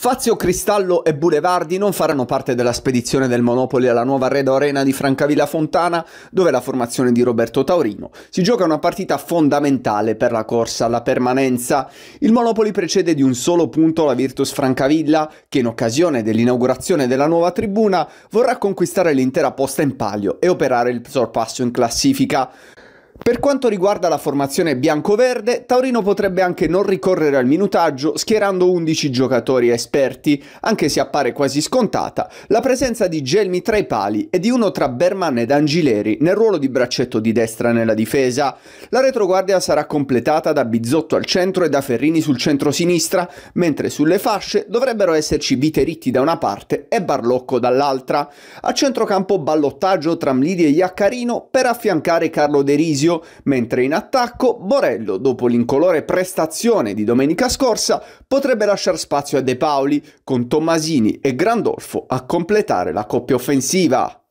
Fazio Cristallo e Bulevardi non faranno parte della spedizione del Monopoli alla nuova Redo Arena di Francavilla Fontana, dove la formazione di Roberto Taurino si gioca una partita fondamentale per la corsa alla permanenza. Il Monopoli precede di un solo punto la Virtus Francavilla, che in occasione dell'inaugurazione della nuova tribuna vorrà conquistare l'intera posta in palio e operare il sorpasso in classifica. Per quanto riguarda la formazione bianco-verde, Taurino potrebbe anche non ricorrere al minutaggio schierando 11 giocatori esperti, anche se appare quasi scontata la presenza di Gelmi tra i pali e di uno tra Berman ed Angileri nel ruolo di braccetto di destra nella difesa. La retroguardia sarà completata da Bizotto al centro e da Ferrini sul centro-sinistra, mentre sulle fasce dovrebbero esserci Viteritti da una parte e Barlocco dall'altra. A centrocampo ballottaggio tra Mlidi e Iaccarino per affiancare Carlo Derisio Lazio, mentre in attacco Borello, dopo l'incolore prestazione di domenica scorsa, potrebbe lasciare spazio a De Paoli, con Tommasini e Grandolfo a completare la coppia offensiva.